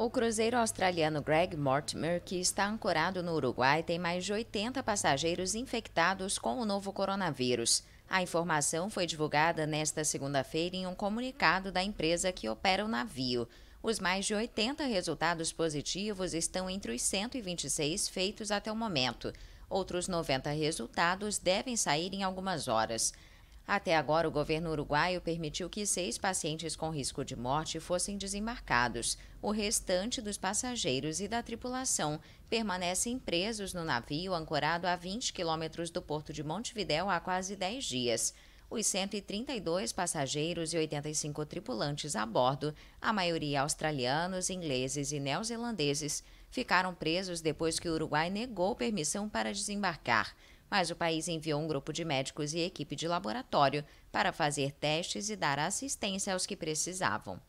O cruzeiro australiano Greg Mortimer, que está ancorado no Uruguai, tem mais de 80 passageiros infectados com o novo coronavírus. A informação foi divulgada nesta segunda-feira em um comunicado da empresa que opera o navio. Os mais de 80 resultados positivos estão entre os 126 feitos até o momento. Outros 90 resultados devem sair em algumas horas. Até agora, o governo uruguaio permitiu que seis pacientes com risco de morte fossem desembarcados. O restante dos passageiros e da tripulação permanecem presos no navio ancorado a 20 quilômetros do porto de Montevidéu há quase 10 dias. Os 132 passageiros e 85 tripulantes a bordo, a maioria australianos, ingleses e neozelandeses, ficaram presos depois que o Uruguai negou permissão para desembarcar mas o país enviou um grupo de médicos e equipe de laboratório para fazer testes e dar assistência aos que precisavam.